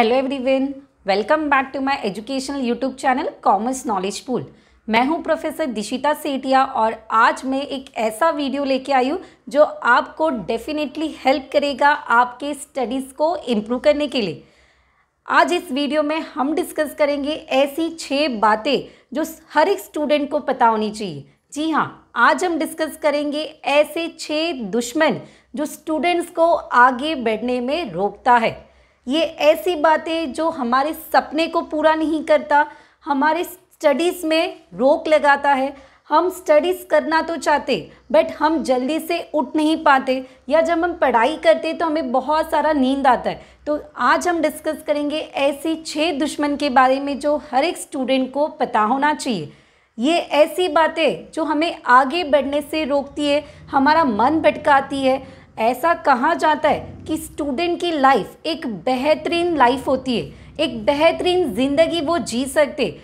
Hello everyone welcome back to my educational YouTube channel commerce knowledge pool मैं हूं professor दिशिता Sethia और आज मैं एक ऐसा वीडियो लेके आई हूं जो आपको डेफिनेटली हेल्प करेगा आपके स्टडीज़ को इम्प्रूव करने के लिए आज इस वीडियो में हम डिस्कस करेंगे ऐसी छः बातें जो हर एक स्टूडेंट को पता होनी चाहिए जी हाँ आज हम डिस्कस करेंगे ऐसे छः दुश्मन जो स्टूडेंट्स को आगे बढ़ने में रोकता है ये ऐसी बातें जो हमारे सपने को पूरा नहीं करता हमारे स्टडीज़ में रोक लगाता है हम स्टडीज़ करना तो चाहते बट हम जल्दी से उठ नहीं पाते या जब हम पढ़ाई करते तो हमें बहुत सारा नींद आता है तो आज हम डिस्कस करेंगे ऐसी छः दुश्मन के बारे में जो हर एक स्टूडेंट को पता होना चाहिए ये ऐसी बातें जो हमें आगे बढ़ने से रोकती है हमारा मन भटकाती है ऐसा कहा जाता है कि स्टूडेंट की लाइफ एक बेहतरीन लाइफ होती है एक बेहतरीन ज़िंदगी वो जी सकते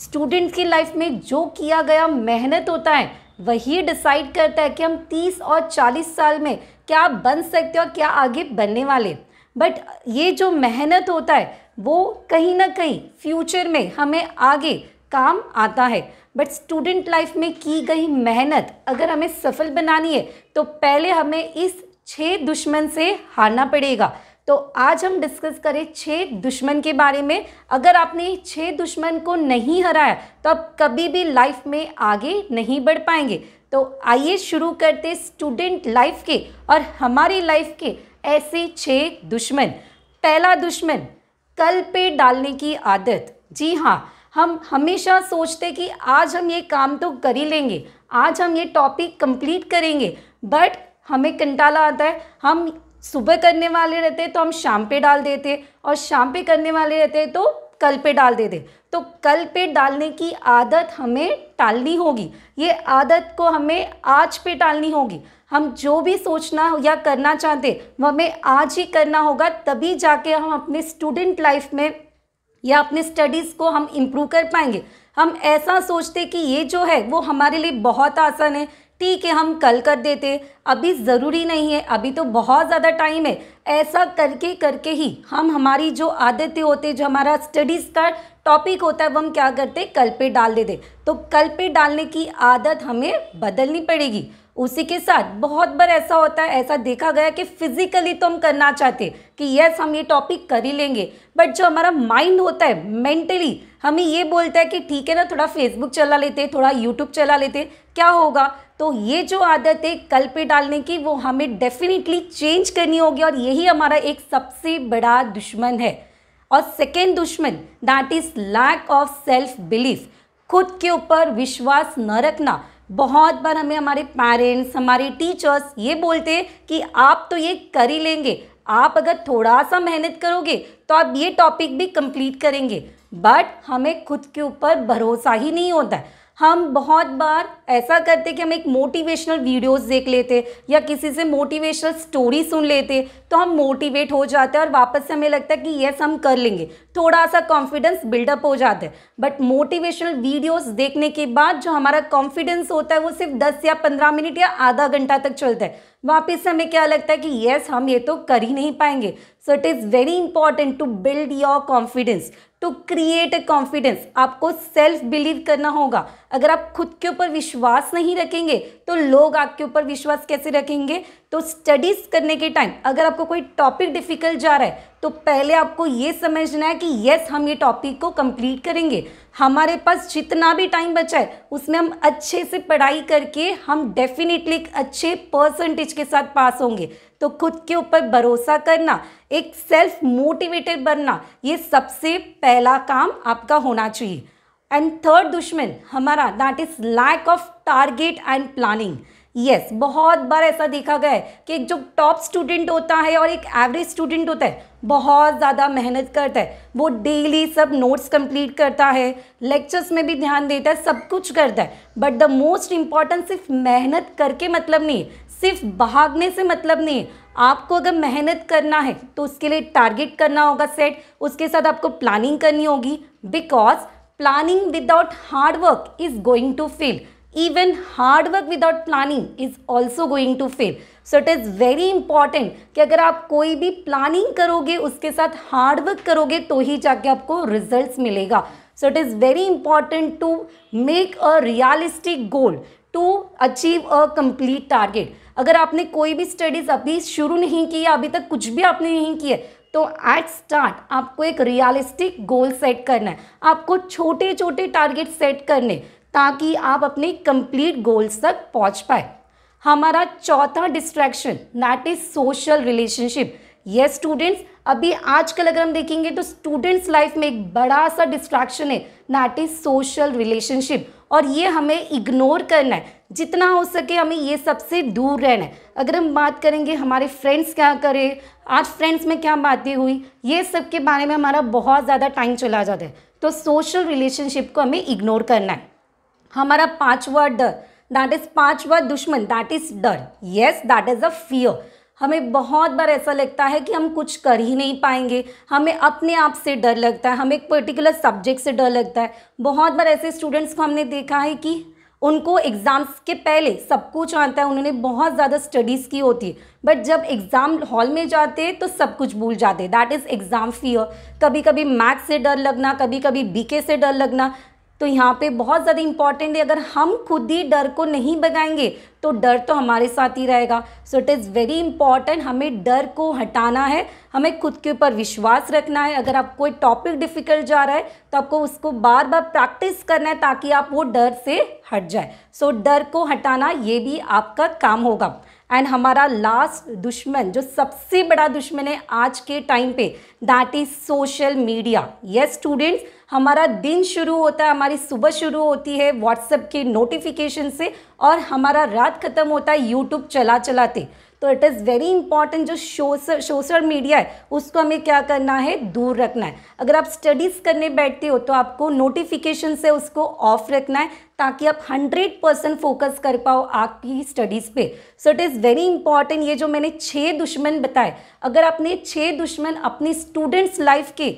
स्टूडेंट्स की लाइफ में जो किया गया मेहनत होता है वही डिसाइड करता है कि हम 30 और 40 साल में क्या बन सकते और क्या आगे बनने वाले बट ये जो मेहनत होता है वो कहीं ना कहीं फ्यूचर में हमें आगे काम आता है बट स्टूडेंट लाइफ में की गई मेहनत अगर हमें सफल बनानी है तो पहले हमें इस छः दुश्मन से हारना पड़ेगा तो आज हम डिस्कस करें छः दुश्मन के बारे में अगर आपने छः दुश्मन को नहीं हराया तो आप कभी भी लाइफ में आगे नहीं बढ़ पाएंगे तो आइए शुरू करते स्टूडेंट लाइफ के और हमारी लाइफ के ऐसे छः दुश्मन पहला दुश्मन कल पे डालने की आदत जी हाँ हम हमेशा सोचते कि आज हम ये काम तो कर ही लेंगे आज हम ये टॉपिक कंप्लीट करेंगे बट हमें कंटाला आता है हम सुबह करने वाले रहते हैं तो हम शाम पे डाल देते और शाम पे करने वाले रहते हैं तो कल पे डाल देते तो कल पे डालने की आदत हमें टालनी होगी ये आदत को हमें आज पे टालनी होगी हम जो भी सोचना या करना चाहते वह हमें आज ही करना होगा तभी जाके हम अपने स्टूडेंट लाइफ में या अपने स्टडीज़ को हम इम्प्रूव कर पाएंगे हम ऐसा सोचते कि ये जो है वो हमारे लिए बहुत आसान है ठीक है हम कल कर देते अभी ज़रूरी नहीं है अभी तो बहुत ज़्यादा टाइम है ऐसा करके करके ही हम हमारी जो आदतें होते जो हमारा स्टडीज़ का टॉपिक होता है वो हम क्या करते कल पे डाल देते तो कल पे डालने की आदत हमें बदलनी पड़ेगी उसी के साथ बहुत बार ऐसा होता है ऐसा देखा गया कि फिजिकली तो हम करना चाहते कि यस हम ये टॉपिक कर ही लेंगे बट जो हमारा माइंड होता है मेंटली हमें ये बोलता है कि ठीक है ना थोड़ा फेसबुक चला लेते थोड़ा यूट्यूब चला लेते क्या होगा तो ये जो आदत है कल पे डालने की वो हमें डेफिनेटली चेंज करनी होगी और यही हमारा एक सबसे बड़ा दुश्मन है और सेकेंड दुश्मन that is lack of self belief खुद के ऊपर विश्वास न रखना बहुत बार हमें हमारे पेरेंट्स हमारे टीचर्स ये बोलते हैं कि आप तो ये कर ही लेंगे आप अगर थोड़ा सा मेहनत करोगे तो आप ये टॉपिक भी कंप्लीट करेंगे बट हमें खुद के ऊपर भरोसा ही नहीं होता हम बहुत बार ऐसा करते कि हम एक मोटिवेशनल वीडियोस देख लेते या किसी से मोटिवेशनल स्टोरी सुन लेते तो हम मोटिवेट हो जाते हैं और वापस से हमें लगता है कि यस हम कर लेंगे थोड़ा सा कॉन्फिडेंस बिल्डअप हो जाता है बट मोटिवेशनल वीडियोस देखने के बाद जो हमारा कॉन्फिडेंस होता है वो सिर्फ दस या पंद्रह मिनट या आधा घंटा तक चलता है वापस से हमें क्या लगता है कि यस हम ये तो कर ही नहीं पाएंगे so it is very important to build your confidence to create a confidence आपको सेल्फ बिलीव करना होगा अगर आप खुद के ऊपर विश्वास विश्वास नहीं रखेंगे तो लोग आपके ऊपर विश्वास कैसे रखेंगे तो स्टडीज़ करने के टाइम अगर आपको कोई टॉपिक डिफिकल्ट जा रहा है तो पहले आपको ये समझना है कि येस हम ये टॉपिक को कंप्लीट करेंगे हमारे पास जितना भी टाइम बचा है उसमें हम अच्छे से पढ़ाई करके हम डेफिनेटली एक अच्छे परसेंटेज के साथ पास होंगे तो खुद के ऊपर भरोसा करना एक सेल्फ मोटिवेटेड बनना ये सबसे पहला काम आपका होना चाहिए एंड थर्ड दुश्मन हमारा that is lack of target and planning yes बहुत बार ऐसा देखा गया है कि एक जो टॉप स्टूडेंट होता है और एक एवरेज स्टूडेंट होता है बहुत ज़्यादा मेहनत करता है वो डेली सब नोट्स कंप्लीट करता है लेक्चर्स में भी ध्यान देता है सब कुछ करता है बट द मोस्ट इम्पॉर्टेंट सिर्फ मेहनत करके मतलब नहीं सिर्फ भागने से मतलब नहीं आपको अगर मेहनत करना है तो उसके लिए टारगेट करना होगा सेट उसके साथ आपको प्लानिंग करनी होगी because planning without hard work is going to fail. Even hard work without planning is also going to fail. So it is very important कि अगर आप कोई भी प्लानिंग करोगे उसके साथ हार्ड वर्क करोगे तो ही जाके आपको रिजल्ट मिलेगा so it is very important to make a realistic goal to achieve a complete target अगर आपने कोई भी स्टडीज़ अभी शुरू नहीं किया अभी तक कुछ भी आपने नहीं किया तो एट स्टार्ट आपको एक रियलिस्टिक गोल सेट करना है आपको छोटे छोटे टारगेट सेट करने ताकि आप अपने कंप्लीट गोल्स तक पहुंच पाए हमारा चौथा distraction that is social relationship ये स्टूडेंट्स अभी आजकल अगर हम देखेंगे तो स्टूडेंट्स लाइफ में एक बड़ा सा डिस्ट्रैक्शन है दैट इज सोशल रिलेशनशिप और ये हमें इग्नोर करना है जितना हो सके हमें ये सबसे दूर रहना है अगर हम बात करेंगे हमारे फ्रेंड्स क्या करें आज फ्रेंड्स में क्या बातें हुई ये सब के बारे में हमारा बहुत ज़्यादा टाइम चला जाता है तो सोशल रिलेशनशिप को हमें इग्नोर करना है हमारा पाँचवा डर दैट इज़ पाँचवा दुश्मन दैट इज़ डर yes that is a fear हमें बहुत बार ऐसा लगता है कि हम कुछ कर ही नहीं पाएंगे हमें अपने आप से डर लगता है हमें एक पर्टिकुलर सब्जेक्ट से डर लगता है बहुत बार ऐसे स्टूडेंट्स को हमने देखा है कि उनको एग्ज़ाम्स के पहले सब कुछ आता है उन्होंने बहुत ज़्यादा स्टडीज़ की होती है बट जब एग्ज़ाम हॉल में जाते तो सब कुछ भूल जाते दैट इज़ एग्ज़ाम फियर कभी कभी मैथ्स से डर लगना कभी कभी बीके से डर लगना तो यहाँ पे बहुत ज़्यादा इंपॉर्टेंट है अगर हम खुद ही डर को नहीं भगाएंगे तो डर तो हमारे साथ ही रहेगा so it is very important हमें डर को हटाना है हमें खुद के ऊपर विश्वास रखना है अगर आप कोई टॉपिक डिफ़िकल्ट जा रहा है तो आपको उसको बार बार प्रैक्टिस करना है ताकि आप वो डर से हट जाए सो so, डर को हटाना ये भी आपका काम होगा एंड हमारा लास्ट दुश्मन जो सबसे बड़ा दुश्मन है आज के टाइम पे that is social media yes students हमारा दिन शुरू होता है हमारी सुबह शुरू होती है व्हाट्सएप के नोटिफिकेशन से और हमारा रात खत्म होता है यूट्यूब चला चलाते तो इट इज़ वेरी इंपॉर्टेंट जो सोशल सोशल मीडिया है उसको हमें क्या करना है दूर रखना है अगर आप स्टडीज़ करने बैठते हो तो आपको नोटिफिकेशन से उसको ऑफ रखना है ताकि आप 100 परसेंट फोकस कर पाओ आपकी स्टडीज़ पे so it is very important ये जो मैंने छः दुश्मन बताए अगर आपने छः दुश्मन अपनी स्टूडेंट्स लाइफ के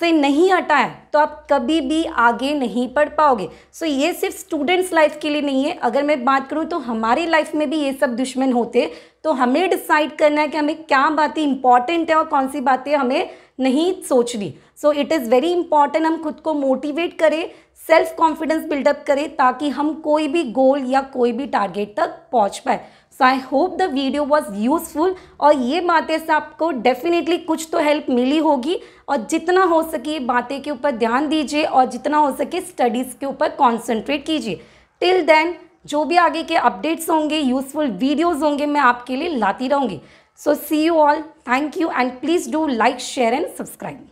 से नहीं हटाएं तो आप कभी भी आगे नहीं पढ़ पाओगे सो so, ये सिर्फ स्टूडेंट्स लाइफ के लिए नहीं है अगर मैं बात करूँ तो हमारी लाइफ में भी ये सब दुश्मन होते तो हमें डिसाइड करना है कि हमें क्या बातें इंपॉर्टेंट है और कौन सी बातें हमें नहीं सोचनी so it is very important हम खुद को मोटिवेट करें सेल्फ कॉन्फिडेंस बिल्डअप करें ताकि हम कोई भी गोल या कोई भी टारगेट तक पहुंच पाए so I hope the video was useful और ये बातें से आपको डेफिनेटली कुछ तो हेल्प मिली होगी और जितना हो सके बातें के ऊपर ध्यान दीजिए और जितना हो सके स्टडीज़ के ऊपर कॉन्सेंट्रेट कीजिए टिल देन जो भी आगे के अपडेट्स होंगे यूजफुल वीडियोज़ होंगे मैं आपके लिए लाती रहूँगी so see you all thank you and please do like share and subscribe